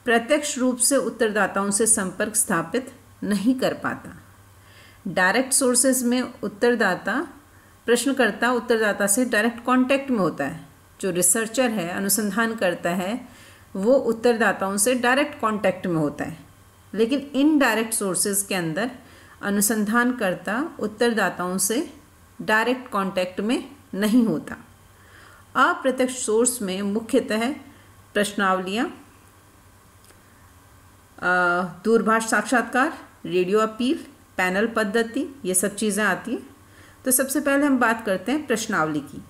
प्रत्यक्ष रूप से उत्तरदाताओं से संपर्क स्थापित नहीं कर पाता डायरेक्ट सोर्सेज में उत्तरदाता प्रश्नकर्ता उत्तरदाता से डायरेक्ट कांटेक्ट में होता है जो रिसर्चर है अनुसंधान करता है वो उत्तरदाताओं से डायरेक्ट कांटेक्ट में होता है लेकिन इनडायरेक्ट सोर्सेज के अंदर अनुसंधानकर्ता उत्तरदाताओं से डायरेक्ट कांटेक्ट में नहीं होता अप्रत्यक्ष सोर्स में मुख्यतः प्रश्नावलियाँ दूरभाष साक्षात्कार रेडियो अपील पैनल पद्धति ये सब चीज़ें आती हैं तो सबसे पहले हम बात करते हैं प्रश्नावली की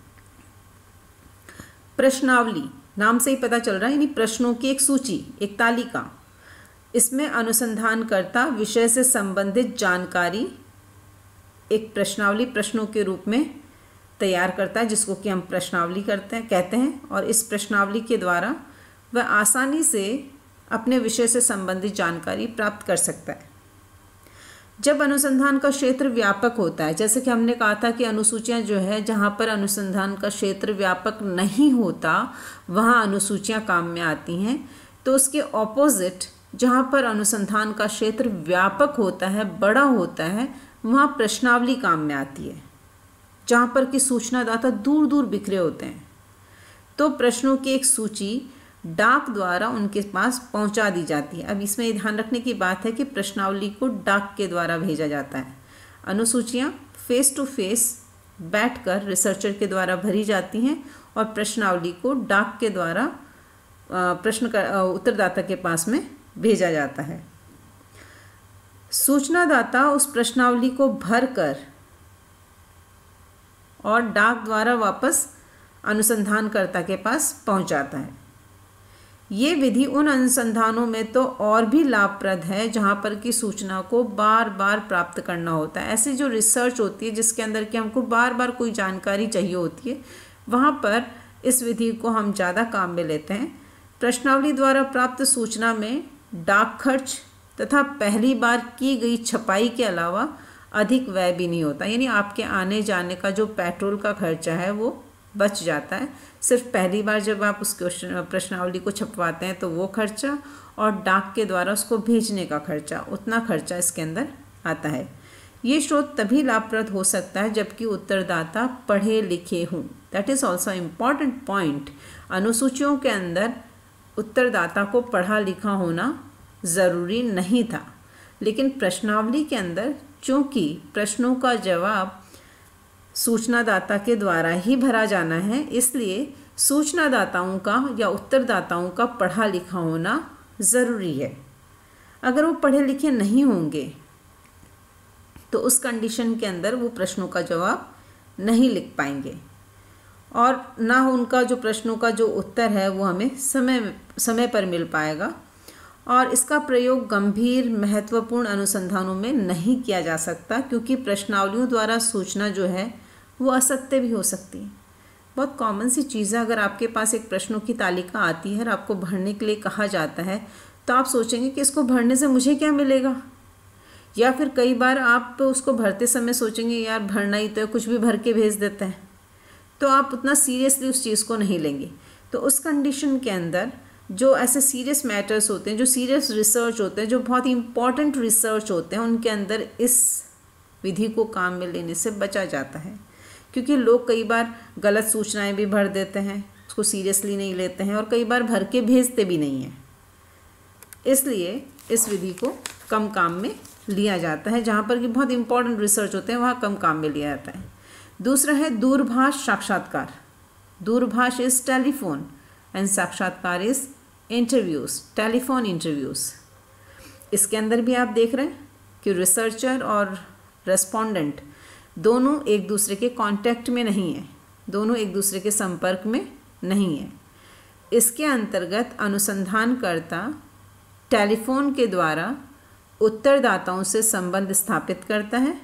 प्रश्नावली नाम से ही पता चल रहा है यानी प्रश्नों की एक सूची एक तालिका इसमें अनुसंधानकर्ता विषय से संबंधित जानकारी एक प्रश्नावली प्रश्नों के रूप में तैयार करता है जिसको कि हम प्रश्नावली करते हैं कहते हैं और इस प्रश्नावली के द्वारा वह आसानी से अपने विषय से संबंधित जानकारी प्राप्त कर सकता है जब अनुसंधान का क्षेत्र व्यापक होता है जैसे कि हमने कहा था कि अनुसूचियाँ जो है जहाँ पर अनुसंधान का क्षेत्र व्यापक नहीं होता वहाँ अनुसूचियाँ काम में आती हैं तो उसके ऑपोजिट जहाँ पर अनुसंधान का क्षेत्र व्यापक होता है बड़ा होता है वहाँ प्रश्नावली काम में आती है जहाँ पर कि सूचनादाता दूर दूर बिखरे होते हैं तो प्रश्नों की एक सूची डाक द्वारा उनके पास पहुंचा दी जाती है अब इसमें ध्यान रखने की बात है कि प्रश्नावली को डाक के द्वारा भेजा जाता है अनुसूचियाँ फेस टू फेस बैठकर रिसर्चर के द्वारा भरी जाती हैं और प्रश्नावली को डाक के द्वारा प्रश्न का उत्तरदाता के पास में भेजा जाता है सूचनादाता उस प्रश्नावली को भर कर और डाक द्वारा वापस अनुसंधानकर्ता के पास पहुंचाता है ये विधि उन अनुसंधानों में तो और भी लाभप्रद है जहाँ पर कि सूचना को बार बार प्राप्त करना होता है ऐसी जो रिसर्च होती है जिसके अंदर कि हमको बार बार कोई जानकारी चाहिए होती है वहाँ पर इस विधि को हम ज़्यादा काम में लेते हैं प्रश्नावली द्वारा प्राप्त सूचना में डाक खर्च तथा पहली बार की गई छपाई के अलावा अधिक व्यय भी नहीं होता यानी आपके आने जाने का जो पेट्रोल का खर्चा है वो बच जाता है सिर्फ पहली बार जब आप उस क्वेश्चन प्रश्नावली को छपवाते हैं तो वो खर्चा और डाक के द्वारा उसको भेजने का खर्चा उतना खर्चा इसके अंदर आता है ये स्रोत तभी लाभप्रद हो सकता है जबकि उत्तरदाता पढ़े लिखे हों that is also important point अनुसूचियों के अंदर उत्तरदाता को पढ़ा लिखा होना ज़रूरी नहीं था लेकिन प्रश्नावली के अंदर चूँकि प्रश्नों का जवाब सूचनादाता के द्वारा ही भरा जाना है इसलिए सूचनादाताओं का या उत्तरदाताओं का पढ़ा लिखा होना ज़रूरी है अगर वो पढ़े लिखे नहीं होंगे तो उस कंडीशन के अंदर वो प्रश्नों का जवाब नहीं लिख पाएंगे और ना उनका जो प्रश्नों का जो उत्तर है वो हमें समय समय पर मिल पाएगा और इसका प्रयोग गंभीर महत्वपूर्ण अनुसंधानों में नहीं किया जा सकता क्योंकि प्रश्नावलियों द्वारा सूचना जो है वो असत्य भी हो सकती है बहुत कॉमन सी चीज़ें अगर आपके पास एक प्रश्नों की तालिका आती है और आपको भरने के लिए कहा जाता है तो आप सोचेंगे कि इसको भरने से मुझे क्या मिलेगा या फिर कई बार आप उसको भरते समय सोचेंगे यार भरना ही तो है कुछ भी भर के भेज देते हैं तो आप उतना सीरियसली उस चीज़ को नहीं लेंगे तो उस कंडीशन के अंदर जो ऐसे सीरियस मैटर्स होते हैं जो सीरियस रिसर्च होते हैं जो बहुत इंपॉर्टेंट रिसर्च होते हैं उनके अंदर इस विधि को काम में लेने से बचा जाता है क्योंकि लोग कई बार गलत सूचनाएं भी भर देते हैं उसको सीरियसली नहीं लेते हैं और कई बार भर के भेजते भी नहीं हैं इसलिए इस विधि को कम काम में लिया जाता है जहाँ पर कि बहुत इंपॉर्टेंट रिसर्च होते हैं वहाँ कम काम में लिया जाता है दूसरा है दूरभाष साक्षात्कार दूरभाष इज टेलीफोन एंड साक्षात्कार इज इंटरव्यूज़ टेलीफोन इंटरव्यूज़ इसके अंदर भी आप देख रहे हैं कि रिसर्चर और रेस्पॉन्डेंट दोनों एक दूसरे के कांटेक्ट में नहीं है दोनों एक दूसरे के संपर्क में नहीं है इसके अंतर्गत अनुसंधानकर्ता टेलीफोन के द्वारा उत्तरदाताओं से संबंध स्थापित करता है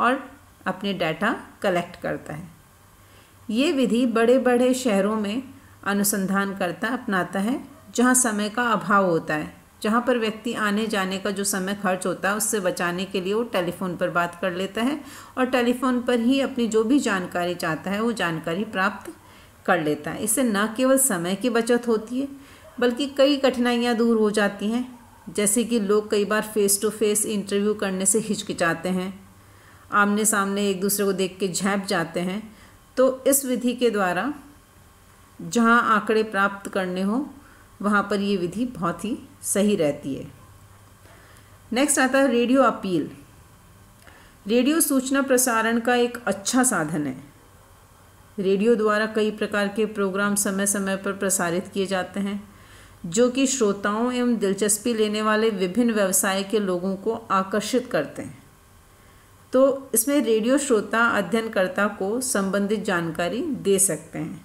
और अपने डाटा कलेक्ट करता है ये विधि बड़े बड़े शहरों में अनुसंधानकर्ता अपनाता है जहाँ समय का अभाव होता है जहाँ पर व्यक्ति आने जाने का जो समय खर्च होता है उससे बचाने के लिए वो टेलीफोन पर बात कर लेता है और टेलीफोन पर ही अपनी जो भी जानकारी चाहता है वो जानकारी प्राप्त कर लेता है इससे न केवल समय की बचत होती है बल्कि कई कठिनाइयाँ दूर हो जाती हैं जैसे कि लोग कई बार फेस टू फेस इंटरव्यू करने से हिचकिचाते हैं आमने सामने एक दूसरे को देख के झैप जाते हैं तो इस विधि के द्वारा जहाँ आंकड़े प्राप्त करने हों वहाँ पर ये विधि बहुत ही सही रहती है नेक्स्ट आता है रेडियो अपील रेडियो सूचना प्रसारण का एक अच्छा साधन है रेडियो द्वारा कई प्रकार के प्रोग्राम समय समय पर प्रसारित किए जाते हैं जो कि श्रोताओं एवं दिलचस्पी लेने वाले विभिन्न व्यवसाय के लोगों को आकर्षित करते हैं तो इसमें रेडियो श्रोता अध्ययनकर्ता को संबंधित जानकारी दे सकते हैं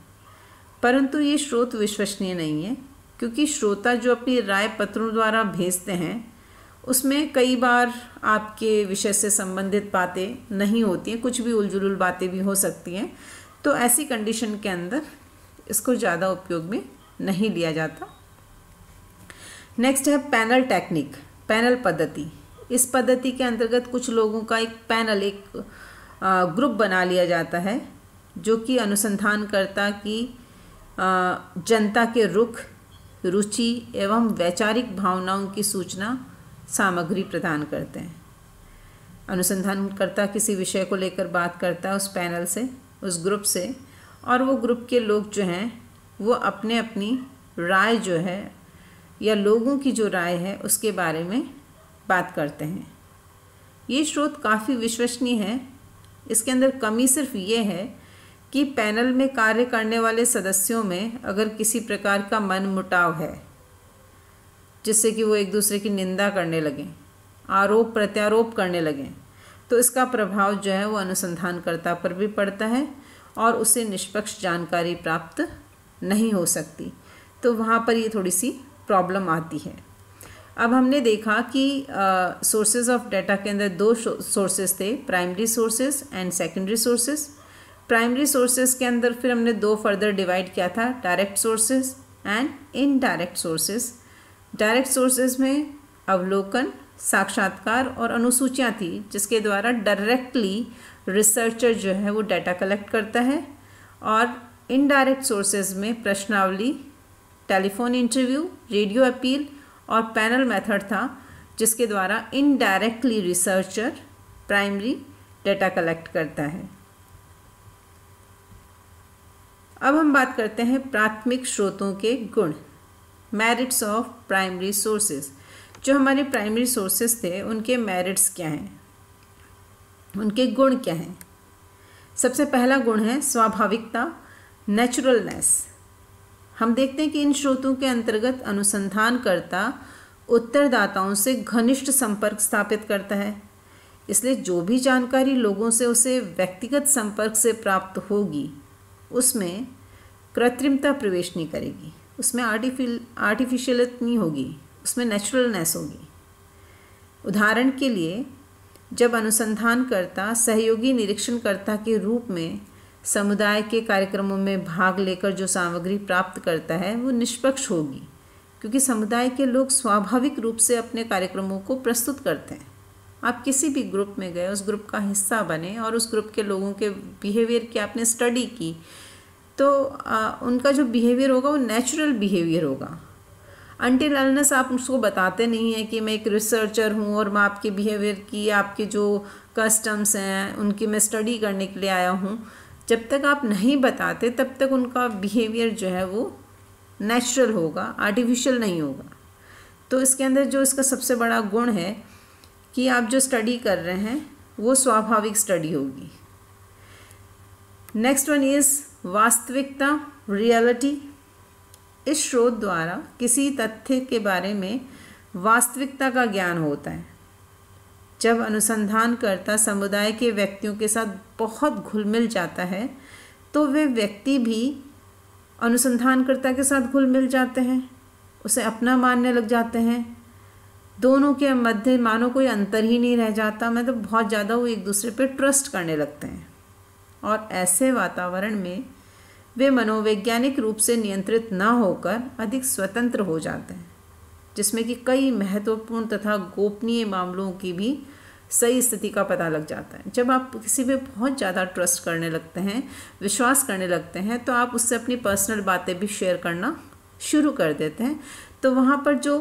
परंतु ये स्रोत विश्वसनीय नहीं है क्योंकि श्रोता जो अपनी राय पत्रों द्वारा भेजते हैं उसमें कई बार आपके विषय से संबंधित बातें नहीं होती हैं कुछ भी उलझुल बातें भी हो सकती हैं तो ऐसी कंडीशन के अंदर इसको ज़्यादा उपयोग में नहीं लिया जाता नेक्स्ट है पैनल टेक्निक पैनल पद्धति इस पद्धति के अंतर्गत कुछ लोगों का एक पैनल एक ग्रुप बना लिया जाता है जो कि अनुसंधानकर्ता की जनता के रुख रुचि एवं वैचारिक भावनाओं की सूचना सामग्री प्रदान करते हैं अनुसंधानकर्ता किसी विषय को लेकर बात करता है उस पैनल से उस ग्रुप से और वो ग्रुप के लोग जो हैं वो अपने अपनी राय जो है या लोगों की जो राय है उसके बारे में बात करते हैं ये स्रोत काफ़ी विश्वसनीय है इसके अंदर कमी सिर्फ ये है कि पैनल में कार्य करने वाले सदस्यों में अगर किसी प्रकार का मन मुटाव है जिससे कि वो एक दूसरे की निंदा करने लगें आरोप प्रत्यारोप करने लगें तो इसका प्रभाव जो है वो अनुसंधानकर्ता पर भी पड़ता है और उसे निष्पक्ष जानकारी प्राप्त नहीं हो सकती तो वहाँ पर ये थोड़ी सी प्रॉब्लम आती है अब हमने देखा कि सोर्सेज ऑफ डाटा के अंदर दो सोर्सेज थे primary sources and secondary sources primary sources के अंदर फिर हमने दो फर्दर डिवाइड किया था direct sources and indirect sources direct sources में अवलोकन साक्षात्कार और अनुसूचियाँ थी जिसके द्वारा डायरेक्टली रिसर्चर जो है वो डाटा कलेक्ट करता है और इनडायरेक्ट सोर्सेज में प्रश्नावली टेलीफोन इंटरव्यू रेडियो अपील और पैनल मेथड था जिसके द्वारा indirectly researcher primary data collect करता है अब हम बात करते हैं प्राथमिक स्रोतों के गुण मेरिट्स ऑफ प्राइमरी सोर्सेज जो हमारे प्राइमरी सोर्सेज थे उनके मेरिट्स क्या हैं उनके गुण क्या हैं सबसे पहला गुण है स्वाभाविकता नेचुरलनेस हम देखते हैं कि इन स्रोतों के अंतर्गत अनुसंधानकर्ता उत्तरदाताओं से घनिष्ठ संपर्क स्थापित करता है इसलिए जो भी जानकारी लोगों से उसे व्यक्तिगत संपर्क से प्राप्त होगी उसमें कृत्रिमता प्रवेश नहीं करेगी उसमें आर्टिफिल आर्टिफिशियलत नहीं होगी उसमें नेचुरलनेस होगी उदाहरण के लिए जब अनुसंधानकर्ता सहयोगी निरीक्षणकर्ता के रूप में समुदाय के कार्यक्रमों में भाग लेकर जो सामग्री प्राप्त करता है वो निष्पक्ष होगी क्योंकि समुदाय के लोग स्वाभाविक रूप से अपने कार्यक्रमों को प्रस्तुत करते हैं आप किसी भी ग्रुप में गए उस ग्रुप का हिस्सा बने और उस ग्रुप के लोगों के बिहेवियर की आपने स्टडी की तो आ, उनका जो बिहेवियर होगा वो नेचुरल बिहेवियर होगा अनटिल अनलेस आप उसको बताते नहीं हैं कि मैं एक रिसर्चर हूँ और मैं आपके बिहेवियर की आपके जो कस्टम्स हैं उनकी मैं स्टडी करने के लिए आया हूँ जब तक आप नहीं बताते तब तक उनका बिहेवियर जो है वो नेचुरल होगा आर्टिफिशियल नहीं होगा तो इसके अंदर जो इसका सबसे बड़ा गुण है कि आप जो स्टडी कर रहे हैं वो स्वाभाविक स्टडी होगी नेक्स्ट वन इज़ वास्तविकता रियलिटी इस स्रोत द्वारा किसी तथ्य के बारे में वास्तविकता का ज्ञान होता है जब अनुसंधानकर्ता समुदाय के व्यक्तियों के साथ बहुत घुल मिल जाता है तो वे व्यक्ति भी अनुसंधानकर्ता के साथ घुल मिल जाते हैं उसे अपना मानने लग जाते हैं दोनों के मध्य मानो कोई अंतर ही नहीं रह जाता मतलब बहुत ज़्यादा वो एक दूसरे पर ट्रस्ट करने लगते हैं और ऐसे वातावरण में वे मनोवैज्ञानिक रूप से नियंत्रित न होकर अधिक स्वतंत्र हो जाते हैं जिसमें कि कई महत्वपूर्ण तथा गोपनीय मामलों की भी सही स्थिति का पता लग जाता है जब आप किसी पे बहुत ज़्यादा ट्रस्ट करने लगते हैं विश्वास करने लगते हैं तो आप उससे अपनी पर्सनल बातें भी शेयर करना शुरू कर देते हैं तो वहाँ पर जो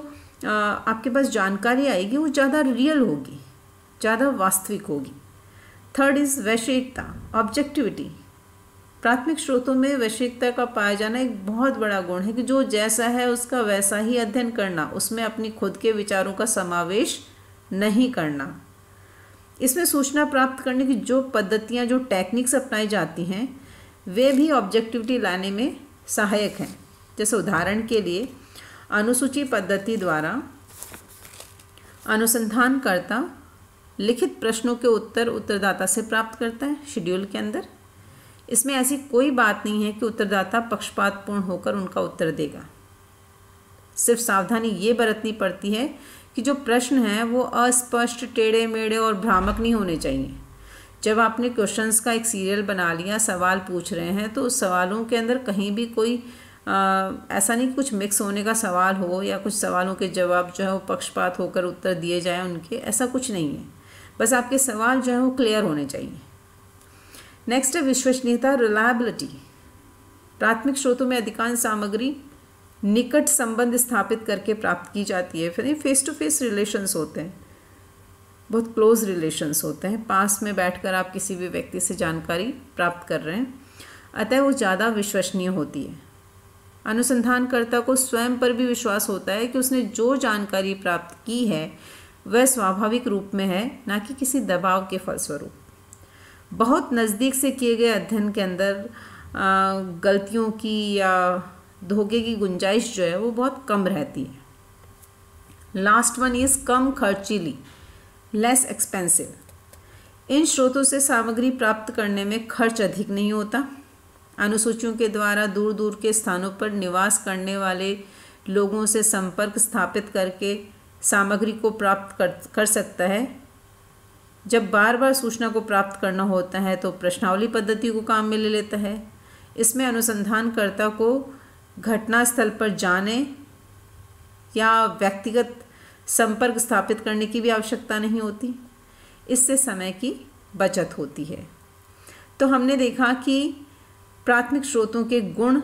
आपके पास जानकारी आएगी वो ज़्यादा रियल होगी ज़्यादा वास्तविक होगी थर्ड इज वैश्विकता ऑब्जेक्टिविटी प्राथमिक स्रोतों में वैश्विकता का पाया जाना एक बहुत बड़ा गुण है कि जो जैसा है उसका वैसा ही अध्ययन करना उसमें अपनी खुद के विचारों का समावेश नहीं करना इसमें सूचना प्राप्त करने की जो पद्धतियाँ जो टेक्निक्स अपनाई जाती हैं वे भी ऑब्जेक्टिविटी लाने में सहायक हैं जैसे उदाहरण के लिए अनुसूची पद्धति द्वारा अनुसंधानकर्ता लिखित प्रश्नों के उत्तर उत्तरदाता से प्राप्त करता है शेड्यूल के अंदर इसमें ऐसी कोई बात नहीं है कि उत्तरदाता पक्षपातपूर्ण होकर उनका उत्तर देगा सिर्फ सावधानी ये बरतनी पड़ती है कि जो प्रश्न हैं वो अस्पष्ट टेढ़े मेढ़े और भ्रामक नहीं होने चाहिए जब आपने क्वेश्चंस का एक सीरियल बना लिया सवाल पूछ रहे हैं तो उस सवालों के अंदर कहीं भी कोई आ, ऐसा नहीं कुछ मिक्स होने का सवाल हो या कुछ सवालों के जवाब जो है वो पक्षपात होकर उत्तर दिए जाए उनके ऐसा कुछ नहीं है बस आपके सवाल जो हैं वो क्लियर होने चाहिए नेक्स्ट है विश्वसनीयता रिलायबिलिटी प्राथमिक स्रोतों में अधिकांश सामग्री निकट संबंध स्थापित करके प्राप्त की जाती है फिर फेस टू फेस रिलेशंस होते हैं बहुत क्लोज रिलेशंस होते हैं पास में बैठकर आप किसी भी व्यक्ति से जानकारी प्राप्त कर रहे हैं अतः वो ज़्यादा विश्वसनीय होती है अनुसंधानकर्ता को स्वयं पर भी विश्वास होता है कि उसने जो जानकारी प्राप्त की है वह स्वाभाविक रूप में है ना कि किसी दबाव के फलस्वरूप बहुत नज़दीक से किए गए अध्ययन के अंदर गलतियों की या धोखे की गुंजाइश जो है वो बहुत कम रहती है लास्ट वन इज़ कम खर्चीली लेस एक्सपेंसिव इन स्रोतों से सामग्री प्राप्त करने में खर्च अधिक नहीं होता अनुसूचियों के द्वारा दूर दूर के स्थानों पर निवास करने वाले लोगों से संपर्क स्थापित करके सामग्री को प्राप्त कर कर सकता है जब बार बार सूचना को प्राप्त करना होता है तो प्रश्नावली पद्धति को काम में ले लेता है इसमें अनुसंधानकर्ता को घटनास्थल पर जाने या व्यक्तिगत संपर्क स्थापित करने की भी आवश्यकता नहीं होती इससे समय की बचत होती है तो हमने देखा कि प्राथमिक स्रोतों के गुण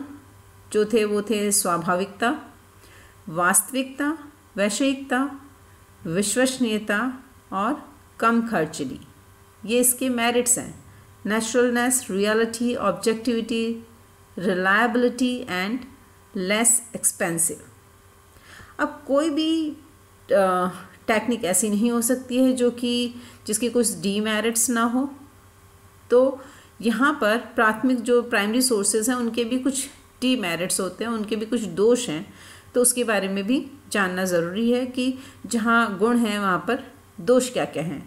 जो थे वो थे स्वाभाविकता वास्तविकता वैश्विकता विश्वसनीयता और कम खर्चली ये इसके मेरिट्स हैं naturalness reality objectivity reliability and less expensive अब कोई भी टेक्निक ऐसी नहीं हो सकती है जो कि जिसके कुछ डीमेरिट्स ना हो तो यहाँ पर प्राथमिक जो प्राइमरी सोर्सेज हैं उनके भी कुछ डीमेरिट्स होते हैं उनके भी कुछ दोष हैं तो उसके बारे में भी जानना ज़रूरी है कि जहाँ गुण हैं वहाँ पर दोष क्या क्या हैं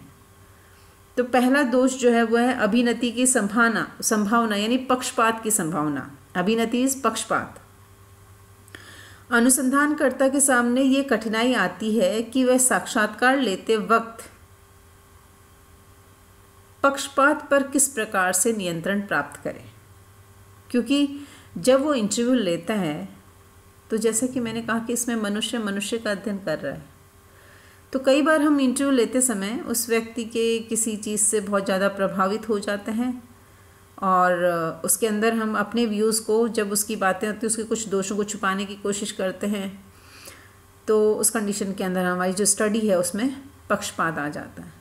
तो पहला दोष जो है वह है अभिनति की संभावना संभावना यानी पक्षपात की संभावना अभिनति इज पक्षपात अनुसंधानकर्ता के सामने ये कठिनाई आती है कि वह साक्षात्कार लेते वक्त पक्षपात पर किस प्रकार से नियंत्रण प्राप्त करें क्योंकि जब वो इंटरव्यू लेता है तो जैसा कि मैंने कहा कि इसमें मनुष्य मनुष्य का अध्ययन कर रहा है तो कई बार हम इंटरव्यू लेते समय उस व्यक्ति के किसी चीज़ से बहुत ज़्यादा प्रभावित हो जाते हैं और उसके अंदर हम अपने व्यूज़ को जब उसकी बातें आती उसके कुछ दोषों को छुपाने की कोशिश करते हैं तो उस कंडीशन के अंदर हमारी जो स्टडी है उसमें पक्षपात आ जाता है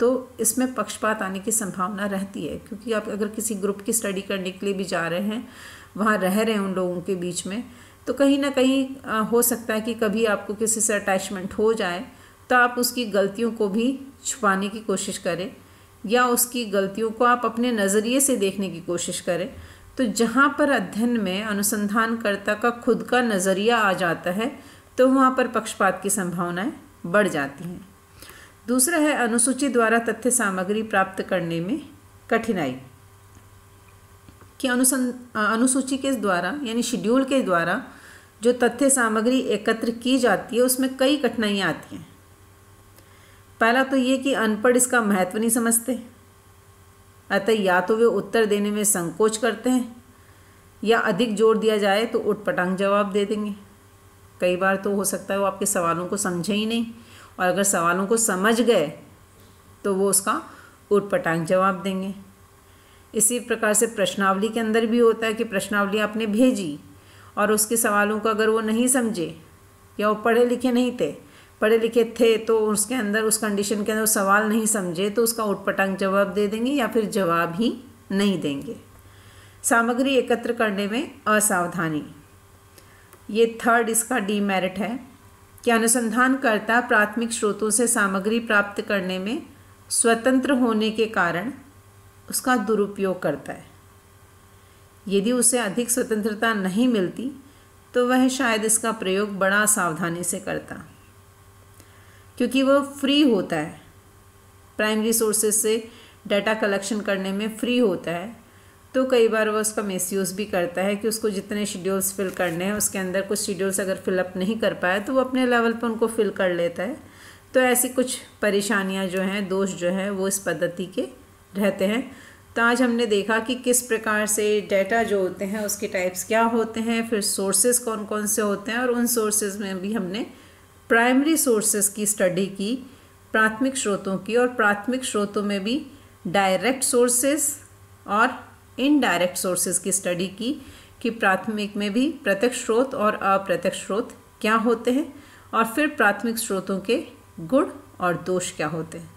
तो इसमें पक्षपात आने की संभावना रहती है क्योंकि आप अगर किसी ग्रुप की स्टडी करने के लिए भी जा रहे हैं वहाँ रह रहे हैं उन लोगों के बीच में तो कहीं ना कहीं हो सकता है कि कभी आपको किसी से अटैचमेंट हो जाए तो आप उसकी गलतियों को भी छुपाने की कोशिश करें या उसकी गलतियों को आप अपने नज़रिए से देखने की कोशिश करें तो जहाँ पर अध्ययन में अनुसंधानकर्ता का खुद का नज़रिया आ जाता है तो वहाँ पर पक्षपात की संभावनाएं बढ़ जाती हैं दूसरा है अनुसूची द्वारा तथ्य सामग्री प्राप्त करने में कठिनाई कि अनुसं अनुसूची के द्वारा यानी शेड्यूल के द्वारा जो तथ्य सामग्री एकत्र की जाती है उसमें कई कठिनाइयाँ आती हैं पहला तो ये कि अनपढ़ इसका महत्व नहीं समझते अतः या तो वे उत्तर देने में संकोच करते हैं या अधिक जोर दिया जाए तो उठपटांग जवाब दे देंगे कई बार तो हो सकता है वो आपके सवालों को समझे ही नहीं और अगर सवालों को समझ गए तो वो उसका उठपटांग जवाब देंगे इसी प्रकार से प्रश्नावली के अंदर भी होता है कि प्रश्नावली आपने भेजी और उसके सवालों को अगर वो नहीं समझे या वो पढ़े लिखे नहीं थे पढ़े लिखे थे तो उसके अंदर उस कंडीशन के अंदर सवाल नहीं समझे तो उसका उठपटांग जवाब दे देंगे या फिर जवाब ही नहीं देंगे सामग्री एकत्र करने में असावधानी ये थर्ड इसका डीमेरिट है कि अनुसंधानकर्ता प्राथमिक स्रोतों से सामग्री प्राप्त करने में स्वतंत्र होने के कारण उसका दुरुपयोग करता है यदि उसे अधिक स्वतंत्रता नहीं मिलती तो वह शायद इसका प्रयोग बड़ा सावधानी से करता क्योंकि वह फ्री होता है प्राइमरी सोर्सेज से डाटा कलेक्शन करने में फ्री होता है तो कई बार वह उसका मिस भी करता है कि उसको जितने शेड्यूल्स फिल करने हैं उसके अंदर कुछ शेड्यूल्स अगर फिलअप नहीं कर पाए तो वो अपने लेवल पर उनको फिल कर लेता है तो ऐसी कुछ परेशानियाँ जो हैं दोष जो हैं वो इस पद्धति के रहते हैं तो आज हमने देखा कि किस प्रकार से डेटा जो होते हैं उसके टाइप्स क्या होते हैं फिर सोर्सेज कौन कौन से होते हैं और उन सोर्सेज में भी हमने प्राइमरी सोर्सेज की स्टडी की प्राथमिक स्रोतों की और प्राथमिक स्रोतों में भी डायरेक्ट सोर्सेज और इनडायरेक्ट सोर्सेज की स्टडी की कि प्राथमिक में भी प्रत्यक्ष स्रोत और अप्रत्यक्ष स्रोत क्या होते हैं और फिर प्राथमिक स्रोतों के गुण और दोष क्या होते हैं